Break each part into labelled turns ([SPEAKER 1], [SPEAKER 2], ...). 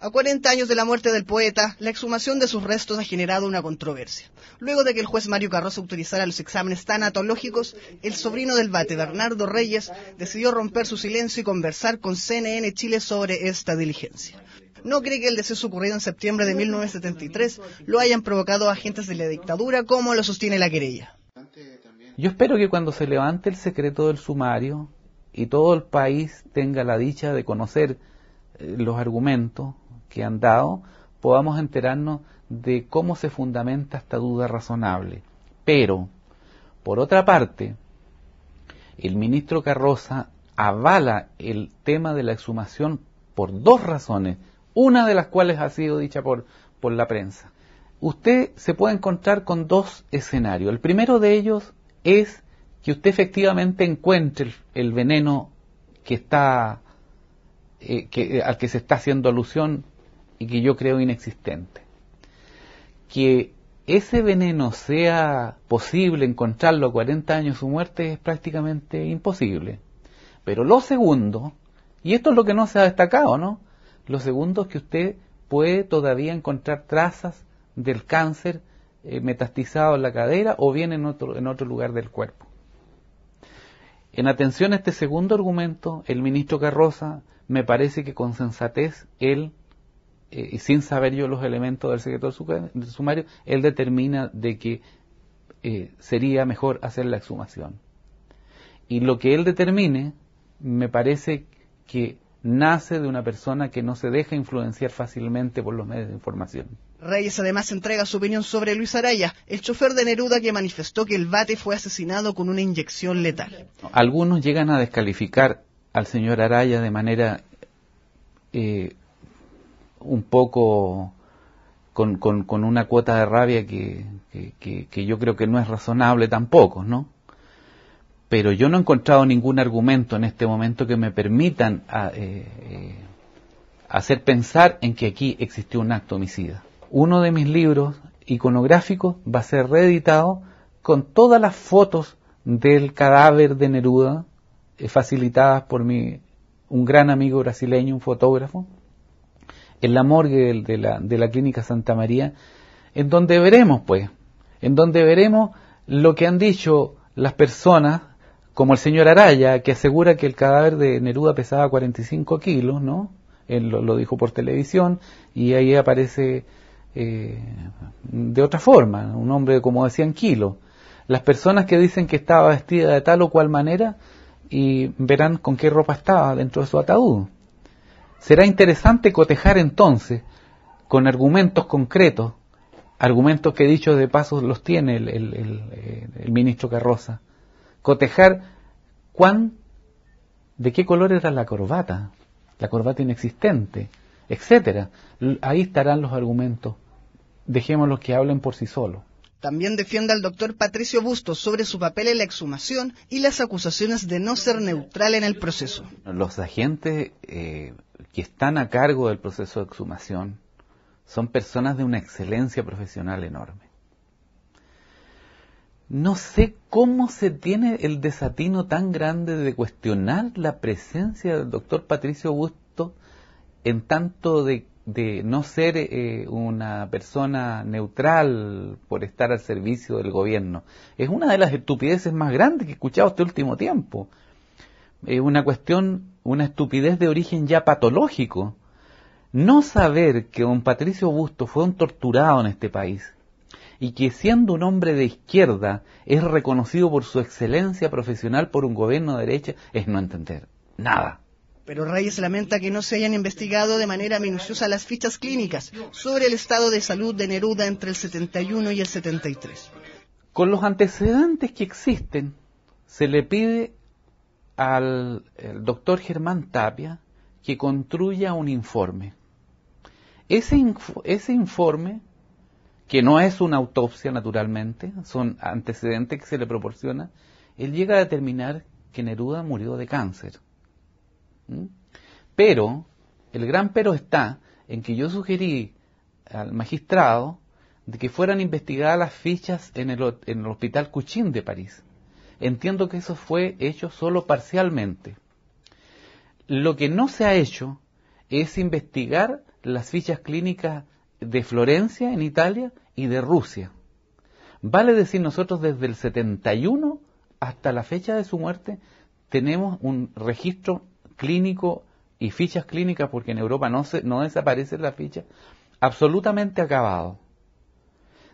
[SPEAKER 1] A 40 años de la muerte del poeta, la exhumación de sus restos ha generado una controversia. Luego de que el juez Mario Carroza autorizara los exámenes tanatológicos, el sobrino del bate, Bernardo Reyes, decidió romper su silencio y conversar con CNN Chile sobre esta diligencia. No cree que el deceso ocurrido en septiembre de 1973 lo hayan provocado agentes de la dictadura, como lo sostiene la querella.
[SPEAKER 2] Yo espero que cuando se levante el secreto del sumario y todo el país tenga la dicha de conocer eh, los argumentos, que han dado, podamos enterarnos de cómo se fundamenta esta duda razonable. Pero, por otra parte, el ministro Carroza avala el tema de la exhumación por dos razones, una de las cuales ha sido dicha por, por la prensa. Usted se puede encontrar con dos escenarios. El primero de ellos es que usted efectivamente encuentre el, veneno que está, eh, al que se está haciendo alusión y que yo creo inexistente. Que ese veneno sea posible encontrarlo a 40 años su muerte es prácticamente imposible. Pero lo segundo, y esto es lo que no se ha destacado, ¿no? Lo segundo es que usted puede todavía encontrar trazas del cáncer eh, metastizado en la cadera o bien en otro, en otro lugar del cuerpo. En atención a este segundo argumento, el ministro Carroza me parece que con sensatez él eh, y sin saber yo los elementos del secreto sumario, él determina de que eh, sería mejor hacer la exhumación. Y lo que él determine, me parece que nace de una persona que no se deja influenciar fácilmente por los medios de información.
[SPEAKER 1] Reyes además entrega su opinión sobre Luis Araya, el chofer de Neruda que manifestó que el bate fue asesinado con una inyección letal.
[SPEAKER 2] Algunos llegan a descalificar al señor Araya de manera eh, un poco con, con, una cuota de rabia que, yo creo que no es razonable tampoco, ¿no? Pero yo no he encontrado ningún argumento en este momento que me permitan ah, eh, eh, hacer pensar en que aquí existió un acto homicida. Uno de mis libros iconográficos va a ser reeditado con todas las fotos del cadáver de Neruda, eh, facilitadas por mi, un gran amigo brasileño, un fotógrafo, en la morgue de, la, de la Clínica Santa María, en donde veremos, pues, en donde veremos lo que han dicho las personas, como el señor Araya, que asegura que el cadáver de Neruda pesaba 45 kilos, ¿no? Él lo, dijo por televisión y ahí aparece eh, de otra forma, un hombre, como decían, kilo. Las personas que dicen que estaba vestida de tal o cual manera y verán con qué ropa estaba dentro de su ataúd. Será interesante cotejar entonces con argumentos concretos, argumentos que dicho de paso los tiene el, eh, ministro Carroza, cotejar cuán, de qué color era la corbata, la corbata inexistente, etcétera. Ahí estarán los argumentos. dejemos los que hablen por sí solos.
[SPEAKER 1] También defiende al doctor Patricio Bustos sobre su papel en la exhumación y las acusaciones de no ser
[SPEAKER 2] neutral en el proceso. Los agentes eh, que están a cargo del proceso de exhumación son personas de una excelencia profesional enorme. No sé cómo se tiene el desatino tan grande de cuestionar la presencia del doctor Patricio Bustos en tanto de de no ser eh, una persona neutral por estar al servicio del gobierno. Es una de las estupideces más grandes que he escuchado este último tiempo. Es una cuestión, una estupidez de origen ya patológico. No saber que don Patricio Busto fue un torturado en este país y que siendo un hombre de izquierda es reconocido por su excelencia profesional por un gobierno de derecha es no entender nada. Pero
[SPEAKER 1] Reyes lamenta que no se hayan investigado de manera minuciosa las fichas clínicas sobre el estado de salud de Neruda entre el 71 y el 73.
[SPEAKER 2] Con los antecedentes que existen, se le pide al doctor Germán Tapia que construya un informe. Ese, ese informe, que no es una autopsia naturalmente, son antecedentes que se le proporciona, él llega a determinar que Neruda murió de cáncer. ¿Mm? Pero, el gran pero está en que yo sugerí al magistrado de que fueran investigadas las fichas en el, en el hospital Cuchín de París. Entiendo que eso fue hecho solo parcialmente. Lo que no se ha hecho es investigar las fichas clínicas de Florencia, en Italia, y de Rusia. Vale decir, nosotros desde el 71 hasta la fecha de su muerte tenemos un registro clínico y fichas clínicas, porque en Europa no, no desaparecen las fichas, absolutamente acabado.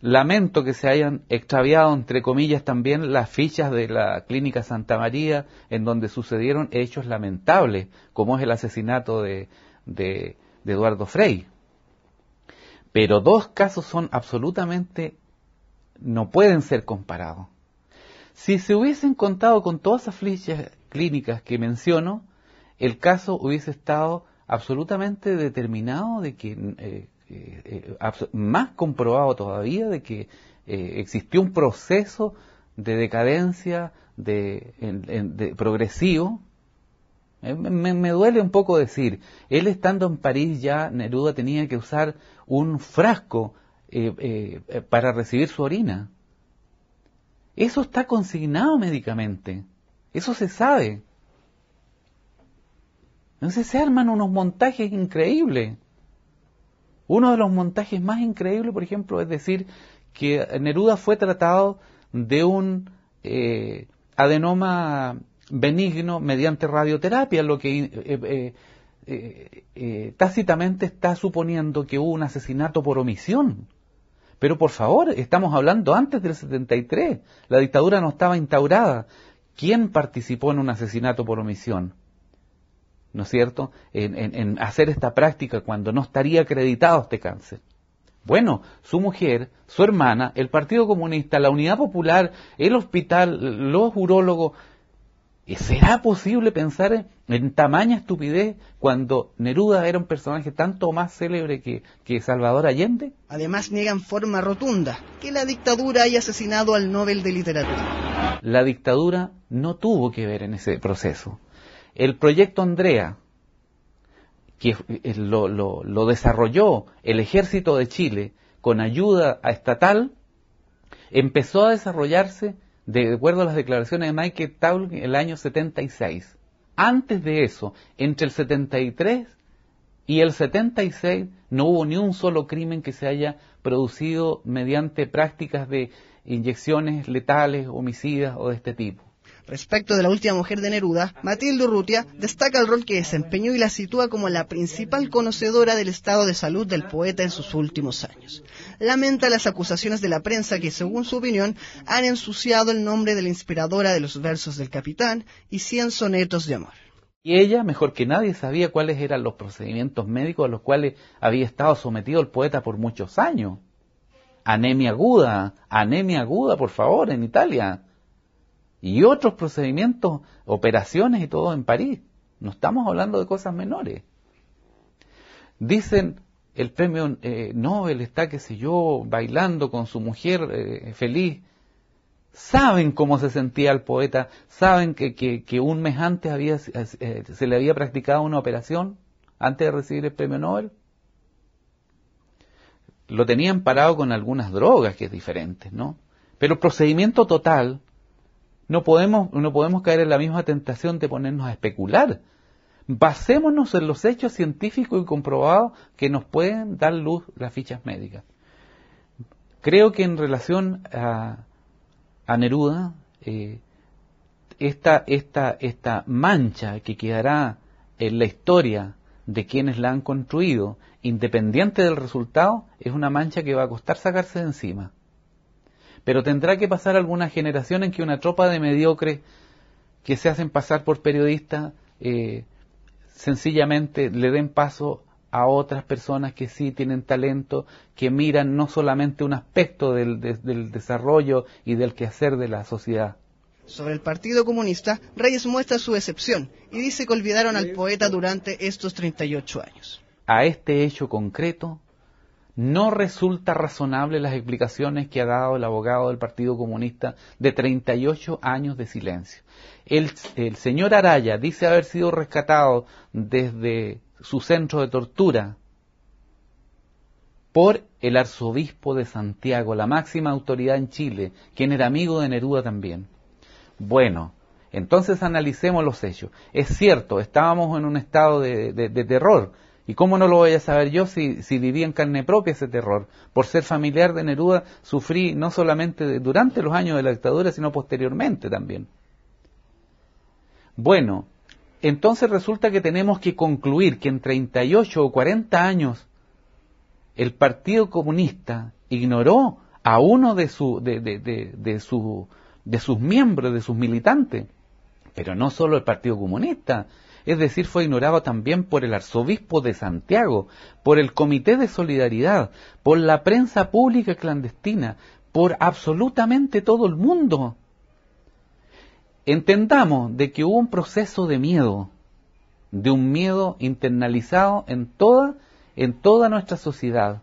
[SPEAKER 2] Lamento que se hayan extraviado, entre comillas, también las fichas de la Clínica Santa María, en donde sucedieron hechos lamentables, como es el asesinato de, de Eduardo Frey. Pero dos casos son absolutamente, no pueden ser comparados. Si se hubiesen contado con todas esas fichas clínicas que menciono, el caso hubiese estado absolutamente determinado de que, eh, eh, eh, más comprobado todavía de que existió un proceso de decadencia de, progresivo. Me, me, duele un poco decir, él estando en París ya Neruda tenía que usar un frasco para recibir su orina. Eso está consignado médicamente. Eso se sabe. Entonces se arman unos montajes increíbles. Uno de los montajes más increíbles, por ejemplo, es decir que Neruda fue tratado de un eh, adenoma benigno mediante radioterapia, lo que eh, eh, tácitamente está suponiendo que hubo un asesinato por omisión. Pero por favor, estamos hablando antes del 73, la dictadura no estaba instaurada. ¿Quién participó en un asesinato por omisión? ¿no es cierto?, en, hacer esta práctica cuando no estaría acreditado este cáncer. Bueno, su mujer, su hermana, el Partido Comunista, la Unidad Popular, el hospital, los urólogos, ¿eh, ¿será posible pensar en, tamaña estupidez cuando Neruda era un personaje tanto más célebre que, que Salvador Allende? Además niegan forma rotunda
[SPEAKER 1] que la dictadura haya asesinado al Nobel de Literatura.
[SPEAKER 2] La dictadura no tuvo que ver en ese proceso el proyecto Andrea, que eh, lo, desarrolló el ejército de Chile con ayuda estatal, empezó a desarrollarse de acuerdo a las declaraciones de Michael Taul en el año 76. Antes de eso, entre el 73 y el 76 no hubo ni un solo crimen que se haya producido mediante prácticas de inyecciones letales, homicidas o de este tipo.
[SPEAKER 1] Respecto de la última mujer de Neruda, Matilde Urrutia destaca el rol que desempeñó y la sitúa como la principal conocedora del estado de salud del poeta en sus últimos años. Lamenta las acusaciones de la prensa que, según su opinión, han ensuciado el nombre de la inspiradora de los versos del capitán y cien sonetos
[SPEAKER 2] de amor. Y ella, mejor que nadie, sabía cuáles eran los procedimientos médicos a los cuales había estado sometido el poeta por muchos años. Anemia aguda, anemia aguda, por favor, en Italia y otros procedimientos, operaciones y todo en París. No estamos hablando de cosas menores. Dicen, el premio eh, Nobel está, qué sé yo, bailando con su mujer eh, feliz. Saben cómo se sentía el poeta, saben que, un mes antes había, eh, se le había practicado una operación antes de recibir el premio Nobel. Lo tenían parado con algunas drogas, que es diferente, ¿no? Pero el procedimiento total no podemos, no podemos caer en la misma tentación de ponernos a especular. Basémonos en los hechos científicos y comprobados que nos pueden dar luz las fichas médicas. Creo que en relación a, Neruda, eh, esta, esta, esta mancha que quedará en la historia de quienes la han construido, independiente del resultado, es una mancha que va a costar sacarse de encima. Pero tendrá que pasar alguna generación en que una tropa de mediocres que se hacen pasar por periodistas eh, sencillamente le den paso a otras personas que sí tienen talento, que miran no solamente un aspecto del, del desarrollo y del quehacer de la sociedad.
[SPEAKER 1] Sobre el Partido Comunista, Reyes muestra su excepción y dice que olvidaron al poeta durante
[SPEAKER 2] estos 38 años. A este hecho concreto no resulta razonable las explicaciones que ha dado el abogado del Partido Comunista de 38 años de silencio. El, señor Araya dice haber sido rescatado desde su centro de tortura por el arzobispo de Santiago, la máxima autoridad en Chile, quien era amigo de Neruda también. Bueno, entonces analicemos los hechos. Es cierto, estábamos en un estado de terror, ¿Y cómo no lo voy a saber yo si, viví en carne propia ese terror? Por ser familiar de Neruda, sufrí no solamente durante los años de la dictadura, sino posteriormente también. Bueno, entonces resulta que tenemos que concluir que en 38 o 40 años el Partido Comunista ignoró a uno de, su, de, de, de sus miembros, de sus militantes. Pero no solo el Partido Comunista, es decir, fue ignorado también por el arzobispo de Santiago, por el Comité de Solidaridad, por la prensa pública clandestina, por absolutamente todo el mundo. Entendamos de que hubo un proceso de miedo, de un miedo internalizado en toda, en toda nuestra sociedad,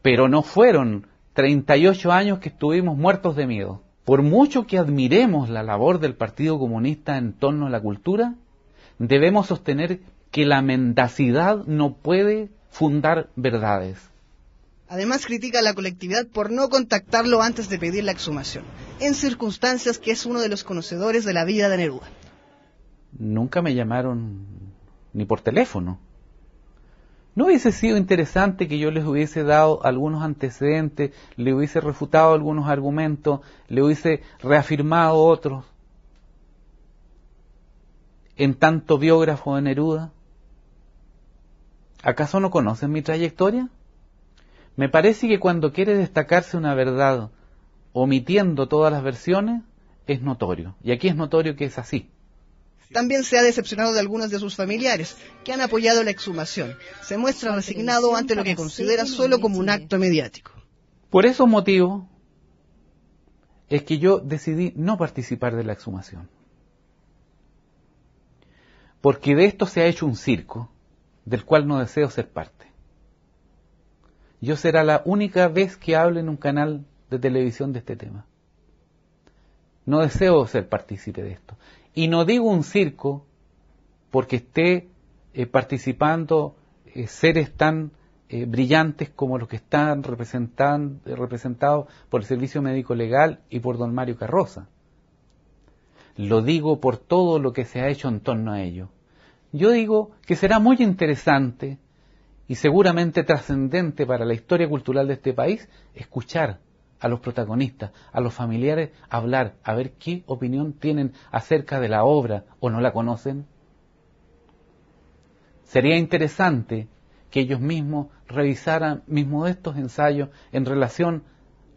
[SPEAKER 2] pero no fueron 38 años que estuvimos muertos de miedo. Por mucho que admiremos la labor del Partido Comunista en torno a la cultura, debemos sostener que la mendacidad no puede fundar verdades.
[SPEAKER 1] Además critica a la colectividad por no contactarlo antes de pedir la exhumación, en circunstancias que es uno de los conocedores de la vida de Neruda.
[SPEAKER 2] Nunca me llamaron ni por teléfono. ¿No hubiese sido interesante que yo les hubiese dado algunos antecedentes, le hubiese refutado algunos argumentos, le hubiese reafirmado otros? en tanto biógrafo de Neruda? ¿Acaso no conocen mi trayectoria? Me parece que cuando quiere destacarse una verdad omitiendo todas las versiones, es notorio. Y aquí es notorio que es así.
[SPEAKER 1] También se ha decepcionado de algunos de sus familiares, que han apoyado la exhumación. Se muestra resignado ante lo que considera solo como un acto mediático.
[SPEAKER 2] Por esos motivos es que yo decidí no participar de la exhumación porque de esto se ha hecho un circo del cual no deseo ser parte. Yo será la única vez que hable en un canal de televisión de este tema. No deseo ser partícipe de esto. Y no digo un circo porque esté eh, participando eh, seres tan eh, brillantes como los que están representados por el Servicio Médico Legal y por don Mario Carroza. Lo digo por todo lo que se ha hecho en torno a ello. Yo digo que será muy interesante y seguramente trascendente para la historia cultural de este país escuchar a los protagonistas, a los familiares, hablar, a ver qué opinión tienen acerca de la obra o no la conocen. Sería interesante que ellos mismos revisaran mis modestos ensayos en relación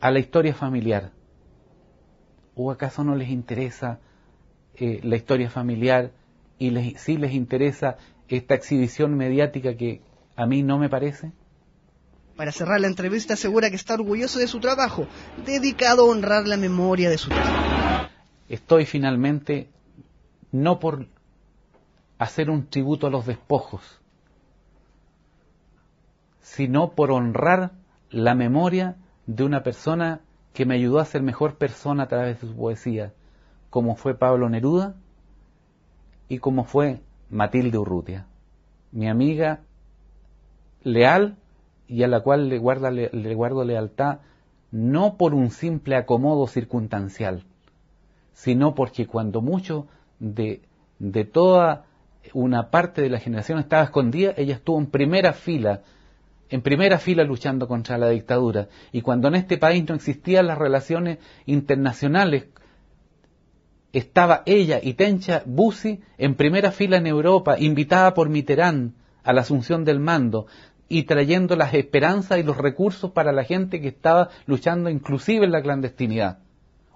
[SPEAKER 2] a la historia familiar. ¿O acaso no les interesa eh, la historia familiar y si les interesa esta exhibición mediática que a mí no me parece?
[SPEAKER 1] Para cerrar la entrevista asegura que está orgulloso de su trabajo, dedicado a
[SPEAKER 2] honrar la memoria de su trabajo. Estoy finalmente no por hacer un tributo a los despojos, sino por honrar la memoria de una persona que me ayudó a ser mejor persona a través de su poesía, como fue Pablo Neruda y como fue Matilde Urrutia, mi amiga leal y a la cual le, guarda, guardo lealtad no por un simple acomodo circunstancial, sino porque cuando mucho de, de toda una parte de la generación estaba escondida, ella estuvo en primera fila, en primera fila luchando contra la dictadura. Y cuando en este país no existían las relaciones internacionales estaba ella y Tencha Busi en primera fila en Europa, invitada por Mitterrand a la asunción del mando y trayendo las esperanzas y los recursos para la gente que estaba luchando inclusive en la clandestinidad.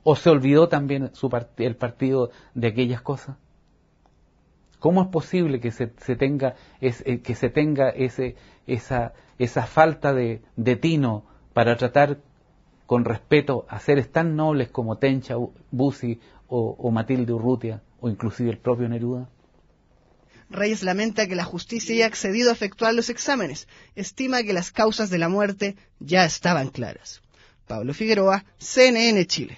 [SPEAKER 2] ¿O se olvidó también su el partido de aquellas cosas? ¿Cómo es posible que se, tenga, eh, que se tenga ese, esa, esa falta de, de tino para tratar con respeto a seres tan nobles como Tencha, Busi o, o Matilde Urrutia o inclusive el propio Neruda?
[SPEAKER 1] Reyes lamenta que la justicia haya accedido a efectuar los exámenes. Estima que las causas de la muerte ya estaban claras. Pablo Figueroa, CNN Chile.